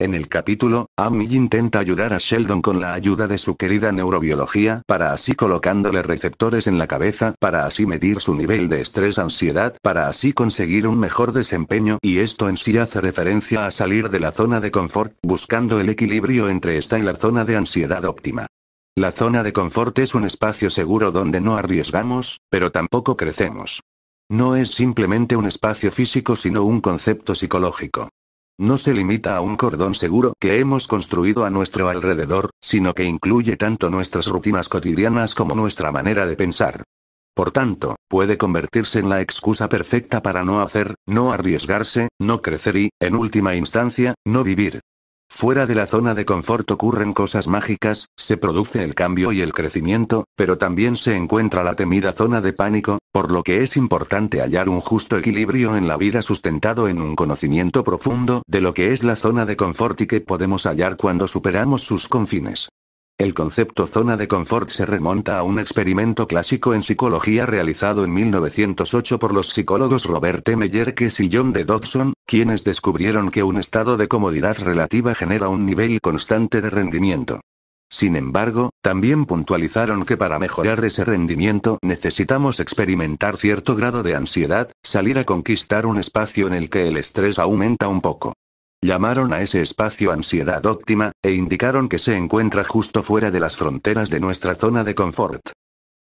En el capítulo, Amy intenta ayudar a Sheldon con la ayuda de su querida neurobiología para así colocándole receptores en la cabeza para así medir su nivel de estrés-ansiedad para así conseguir un mejor desempeño y esto en sí hace referencia a salir de la zona de confort buscando el equilibrio entre esta y la zona de ansiedad óptima. La zona de confort es un espacio seguro donde no arriesgamos, pero tampoco crecemos. No es simplemente un espacio físico sino un concepto psicológico no se limita a un cordón seguro que hemos construido a nuestro alrededor, sino que incluye tanto nuestras rutinas cotidianas como nuestra manera de pensar. Por tanto, puede convertirse en la excusa perfecta para no hacer, no arriesgarse, no crecer y, en última instancia, no vivir. Fuera de la zona de confort ocurren cosas mágicas, se produce el cambio y el crecimiento, pero también se encuentra la temida zona de pánico, por lo que es importante hallar un justo equilibrio en la vida sustentado en un conocimiento profundo de lo que es la zona de confort y que podemos hallar cuando superamos sus confines. El concepto zona de confort se remonta a un experimento clásico en psicología realizado en 1908 por los psicólogos Robert M. Jerkes y John D. Dodson, quienes descubrieron que un estado de comodidad relativa genera un nivel constante de rendimiento. Sin embargo, también puntualizaron que para mejorar ese rendimiento necesitamos experimentar cierto grado de ansiedad, salir a conquistar un espacio en el que el estrés aumenta un poco. Llamaron a ese espacio ansiedad óptima, e indicaron que se encuentra justo fuera de las fronteras de nuestra zona de confort.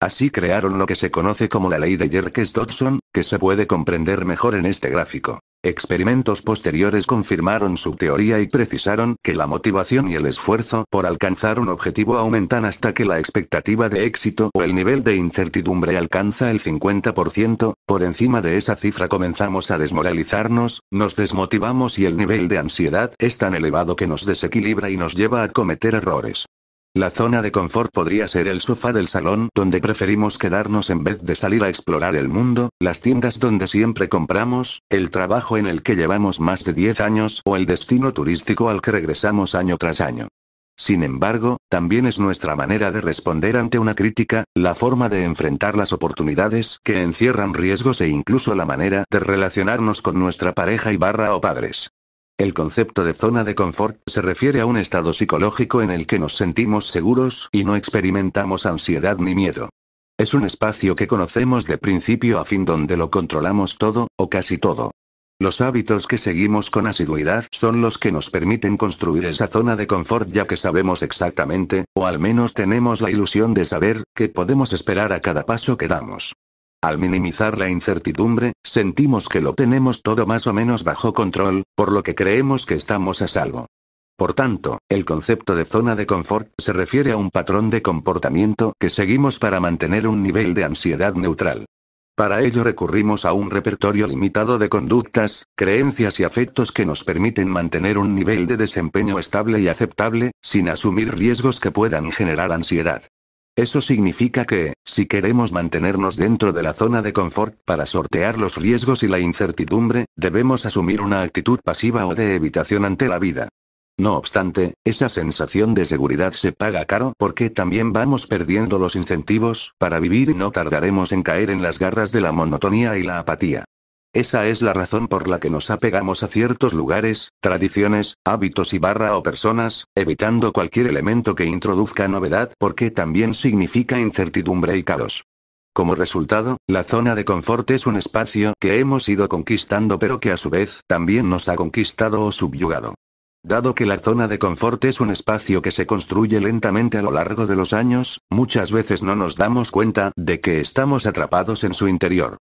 Así crearon lo que se conoce como la ley de Jerkes-Dodson, que se puede comprender mejor en este gráfico. Experimentos posteriores confirmaron su teoría y precisaron que la motivación y el esfuerzo por alcanzar un objetivo aumentan hasta que la expectativa de éxito o el nivel de incertidumbre alcanza el 50%, por encima de esa cifra comenzamos a desmoralizarnos, nos desmotivamos y el nivel de ansiedad es tan elevado que nos desequilibra y nos lleva a cometer errores. La zona de confort podría ser el sofá del salón donde preferimos quedarnos en vez de salir a explorar el mundo, las tiendas donde siempre compramos, el trabajo en el que llevamos más de 10 años o el destino turístico al que regresamos año tras año. Sin embargo, también es nuestra manera de responder ante una crítica, la forma de enfrentar las oportunidades que encierran riesgos e incluso la manera de relacionarnos con nuestra pareja y barra o padres. El concepto de zona de confort se refiere a un estado psicológico en el que nos sentimos seguros y no experimentamos ansiedad ni miedo. Es un espacio que conocemos de principio a fin donde lo controlamos todo, o casi todo. Los hábitos que seguimos con asiduidad son los que nos permiten construir esa zona de confort ya que sabemos exactamente, o al menos tenemos la ilusión de saber, que podemos esperar a cada paso que damos. Al minimizar la incertidumbre, sentimos que lo tenemos todo más o menos bajo control, por lo que creemos que estamos a salvo. Por tanto, el concepto de zona de confort se refiere a un patrón de comportamiento que seguimos para mantener un nivel de ansiedad neutral. Para ello recurrimos a un repertorio limitado de conductas, creencias y afectos que nos permiten mantener un nivel de desempeño estable y aceptable, sin asumir riesgos que puedan generar ansiedad. Eso significa que, si queremos mantenernos dentro de la zona de confort para sortear los riesgos y la incertidumbre, debemos asumir una actitud pasiva o de evitación ante la vida. No obstante, esa sensación de seguridad se paga caro porque también vamos perdiendo los incentivos para vivir y no tardaremos en caer en las garras de la monotonía y la apatía. Esa es la razón por la que nos apegamos a ciertos lugares, tradiciones, hábitos y barra o personas, evitando cualquier elemento que introduzca novedad porque también significa incertidumbre y caos. Como resultado, la zona de confort es un espacio que hemos ido conquistando pero que a su vez también nos ha conquistado o subyugado. Dado que la zona de confort es un espacio que se construye lentamente a lo largo de los años, muchas veces no nos damos cuenta de que estamos atrapados en su interior.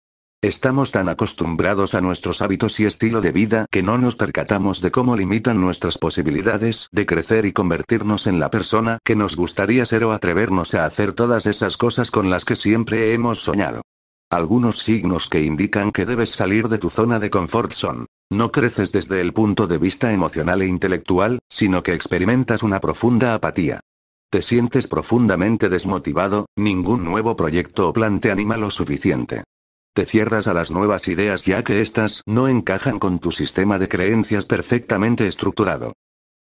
Estamos tan acostumbrados a nuestros hábitos y estilo de vida que no nos percatamos de cómo limitan nuestras posibilidades de crecer y convertirnos en la persona que nos gustaría ser o atrevernos a hacer todas esas cosas con las que siempre hemos soñado. Algunos signos que indican que debes salir de tu zona de confort son. No creces desde el punto de vista emocional e intelectual, sino que experimentas una profunda apatía. Te sientes profundamente desmotivado, ningún nuevo proyecto o plan te anima lo suficiente. Te cierras a las nuevas ideas ya que éstas no encajan con tu sistema de creencias perfectamente estructurado.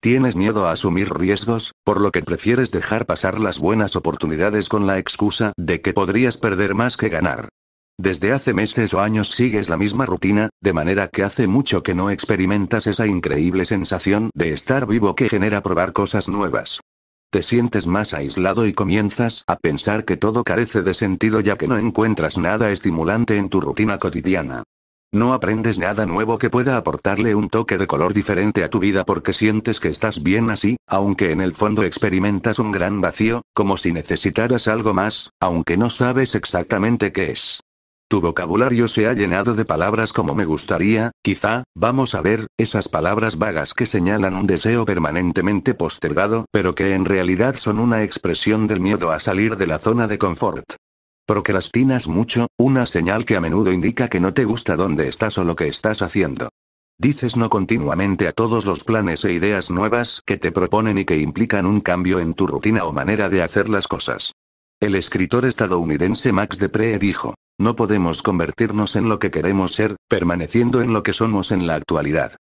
Tienes miedo a asumir riesgos, por lo que prefieres dejar pasar las buenas oportunidades con la excusa de que podrías perder más que ganar. Desde hace meses o años sigues la misma rutina, de manera que hace mucho que no experimentas esa increíble sensación de estar vivo que genera probar cosas nuevas. Te sientes más aislado y comienzas a pensar que todo carece de sentido ya que no encuentras nada estimulante en tu rutina cotidiana. No aprendes nada nuevo que pueda aportarle un toque de color diferente a tu vida porque sientes que estás bien así, aunque en el fondo experimentas un gran vacío, como si necesitaras algo más, aunque no sabes exactamente qué es. Tu vocabulario se ha llenado de palabras como me gustaría, quizá, vamos a ver, esas palabras vagas que señalan un deseo permanentemente postergado, pero que en realidad son una expresión del miedo a salir de la zona de confort. Procrastinas mucho, una señal que a menudo indica que no te gusta dónde estás o lo que estás haciendo. Dices no continuamente a todos los planes e ideas nuevas que te proponen y que implican un cambio en tu rutina o manera de hacer las cosas. El escritor estadounidense Max Depree dijo, no podemos convertirnos en lo que queremos ser, permaneciendo en lo que somos en la actualidad.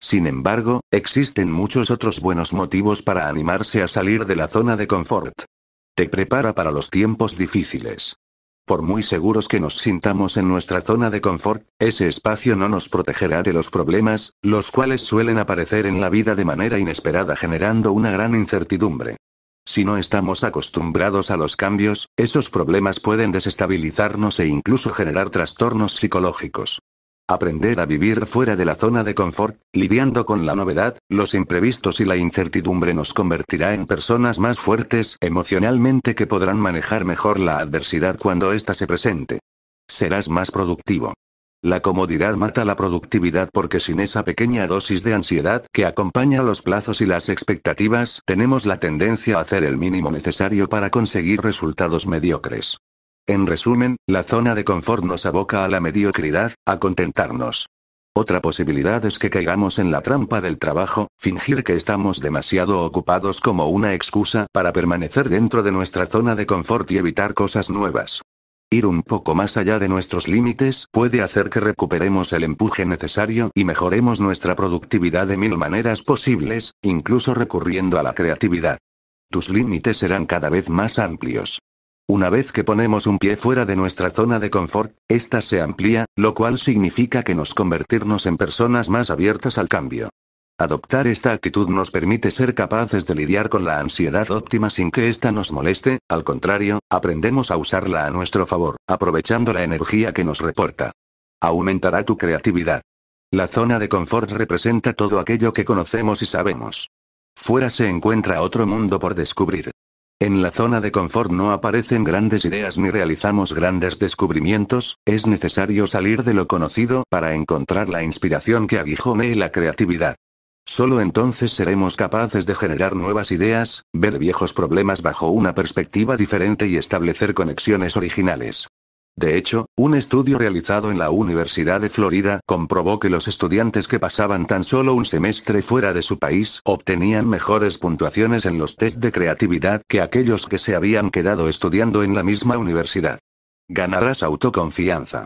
Sin embargo, existen muchos otros buenos motivos para animarse a salir de la zona de confort. Te prepara para los tiempos difíciles. Por muy seguros que nos sintamos en nuestra zona de confort, ese espacio no nos protegerá de los problemas, los cuales suelen aparecer en la vida de manera inesperada generando una gran incertidumbre. Si no estamos acostumbrados a los cambios, esos problemas pueden desestabilizarnos e incluso generar trastornos psicológicos. Aprender a vivir fuera de la zona de confort, lidiando con la novedad, los imprevistos y la incertidumbre nos convertirá en personas más fuertes emocionalmente que podrán manejar mejor la adversidad cuando ésta se presente. Serás más productivo, la comodidad mata la productividad porque sin esa pequeña dosis de ansiedad que acompaña los plazos y las expectativas, tenemos la tendencia a hacer el mínimo necesario para conseguir resultados mediocres. En resumen, la zona de confort nos aboca a la mediocridad, a contentarnos. Otra posibilidad es que caigamos en la trampa del trabajo, fingir que estamos demasiado ocupados como una excusa para permanecer dentro de nuestra zona de confort y evitar cosas nuevas. Ir un poco más allá de nuestros límites puede hacer que recuperemos el empuje necesario y mejoremos nuestra productividad de mil maneras posibles, incluso recurriendo a la creatividad. Tus límites serán cada vez más amplios. Una vez que ponemos un pie fuera de nuestra zona de confort, ésta se amplía, lo cual significa que nos convertirnos en personas más abiertas al cambio. Adoptar esta actitud nos permite ser capaces de lidiar con la ansiedad óptima sin que ésta nos moleste, al contrario, aprendemos a usarla a nuestro favor, aprovechando la energía que nos reporta. Aumentará tu creatividad. La zona de confort representa todo aquello que conocemos y sabemos. Fuera se encuentra otro mundo por descubrir. En la zona de confort no aparecen grandes ideas ni realizamos grandes descubrimientos, es necesario salir de lo conocido para encontrar la inspiración que aguijone la creatividad. Solo entonces seremos capaces de generar nuevas ideas, ver viejos problemas bajo una perspectiva diferente y establecer conexiones originales. De hecho, un estudio realizado en la Universidad de Florida comprobó que los estudiantes que pasaban tan solo un semestre fuera de su país obtenían mejores puntuaciones en los test de creatividad que aquellos que se habían quedado estudiando en la misma universidad. Ganarás autoconfianza.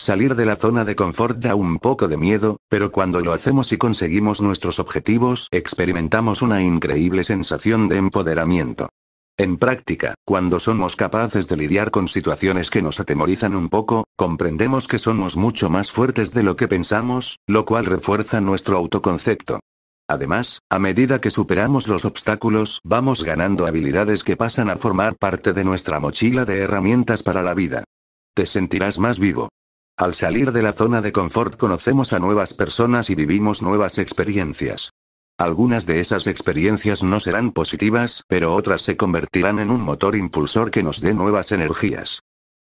Salir de la zona de confort da un poco de miedo, pero cuando lo hacemos y conseguimos nuestros objetivos, experimentamos una increíble sensación de empoderamiento. En práctica, cuando somos capaces de lidiar con situaciones que nos atemorizan un poco, comprendemos que somos mucho más fuertes de lo que pensamos, lo cual refuerza nuestro autoconcepto. Además, a medida que superamos los obstáculos, vamos ganando habilidades que pasan a formar parte de nuestra mochila de herramientas para la vida. Te sentirás más vivo, al salir de la zona de confort conocemos a nuevas personas y vivimos nuevas experiencias. Algunas de esas experiencias no serán positivas, pero otras se convertirán en un motor impulsor que nos dé nuevas energías.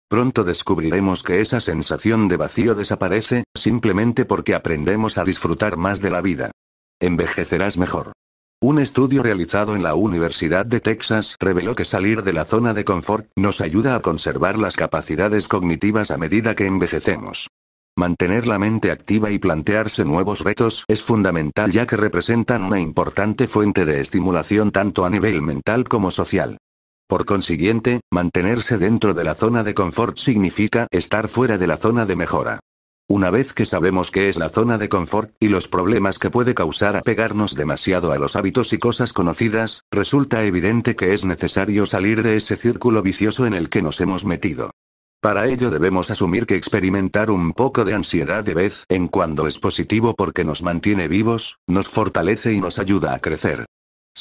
Pronto descubriremos que esa sensación de vacío desaparece, simplemente porque aprendemos a disfrutar más de la vida. Envejecerás mejor. Un estudio realizado en la Universidad de Texas reveló que salir de la zona de confort nos ayuda a conservar las capacidades cognitivas a medida que envejecemos. Mantener la mente activa y plantearse nuevos retos es fundamental ya que representan una importante fuente de estimulación tanto a nivel mental como social. Por consiguiente, mantenerse dentro de la zona de confort significa estar fuera de la zona de mejora. Una vez que sabemos qué es la zona de confort, y los problemas que puede causar apegarnos demasiado a los hábitos y cosas conocidas, resulta evidente que es necesario salir de ese círculo vicioso en el que nos hemos metido. Para ello debemos asumir que experimentar un poco de ansiedad de vez en cuando es positivo porque nos mantiene vivos, nos fortalece y nos ayuda a crecer.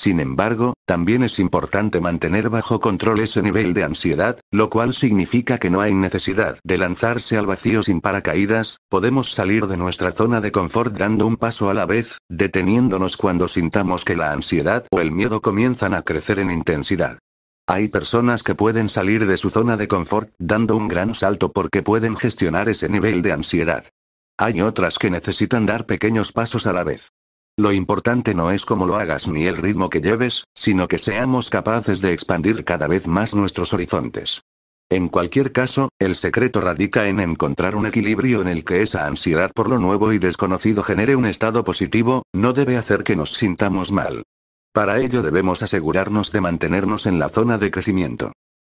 Sin embargo, también es importante mantener bajo control ese nivel de ansiedad, lo cual significa que no hay necesidad de lanzarse al vacío sin paracaídas, podemos salir de nuestra zona de confort dando un paso a la vez, deteniéndonos cuando sintamos que la ansiedad o el miedo comienzan a crecer en intensidad. Hay personas que pueden salir de su zona de confort dando un gran salto porque pueden gestionar ese nivel de ansiedad. Hay otras que necesitan dar pequeños pasos a la vez. Lo importante no es cómo lo hagas ni el ritmo que lleves, sino que seamos capaces de expandir cada vez más nuestros horizontes. En cualquier caso, el secreto radica en encontrar un equilibrio en el que esa ansiedad por lo nuevo y desconocido genere un estado positivo, no debe hacer que nos sintamos mal. Para ello debemos asegurarnos de mantenernos en la zona de crecimiento.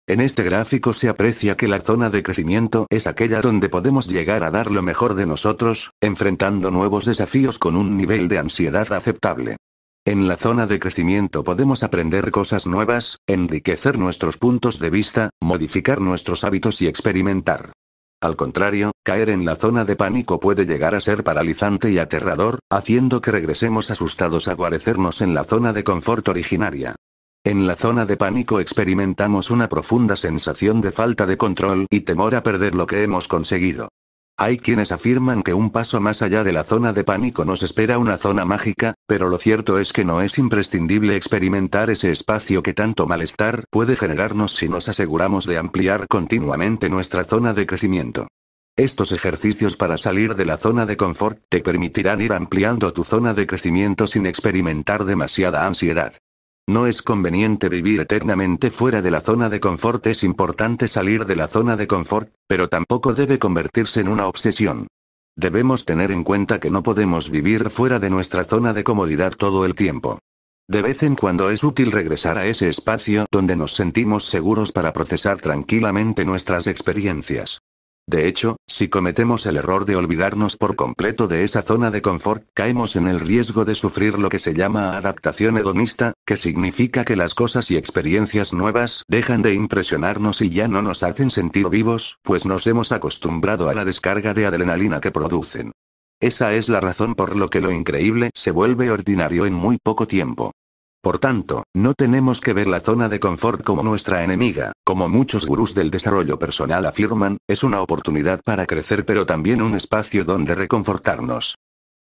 En este gráfico se aprecia que la zona de crecimiento es aquella donde podemos llegar a dar lo mejor de nosotros, enfrentando nuevos desafíos con un nivel de ansiedad aceptable. En la zona de crecimiento podemos aprender cosas nuevas, enriquecer nuestros puntos de vista, modificar nuestros hábitos y experimentar. Al contrario, caer en la zona de pánico puede llegar a ser paralizante y aterrador, haciendo que regresemos asustados a guarecernos en la zona de confort originaria. En la zona de pánico experimentamos una profunda sensación de falta de control y temor a perder lo que hemos conseguido. Hay quienes afirman que un paso más allá de la zona de pánico nos espera una zona mágica, pero lo cierto es que no es imprescindible experimentar ese espacio que tanto malestar puede generarnos si nos aseguramos de ampliar continuamente nuestra zona de crecimiento. Estos ejercicios para salir de la zona de confort te permitirán ir ampliando tu zona de crecimiento sin experimentar demasiada ansiedad. No es conveniente vivir eternamente fuera de la zona de confort, es importante salir de la zona de confort, pero tampoco debe convertirse en una obsesión. Debemos tener en cuenta que no podemos vivir fuera de nuestra zona de comodidad todo el tiempo. De vez en cuando es útil regresar a ese espacio donde nos sentimos seguros para procesar tranquilamente nuestras experiencias. De hecho, si cometemos el error de olvidarnos por completo de esa zona de confort, caemos en el riesgo de sufrir lo que se llama adaptación hedonista, que significa que las cosas y experiencias nuevas dejan de impresionarnos y ya no nos hacen sentir vivos, pues nos hemos acostumbrado a la descarga de adrenalina que producen. Esa es la razón por lo que lo increíble se vuelve ordinario en muy poco tiempo. Por tanto, no tenemos que ver la zona de confort como nuestra enemiga, como muchos gurús del desarrollo personal afirman, es una oportunidad para crecer pero también un espacio donde reconfortarnos.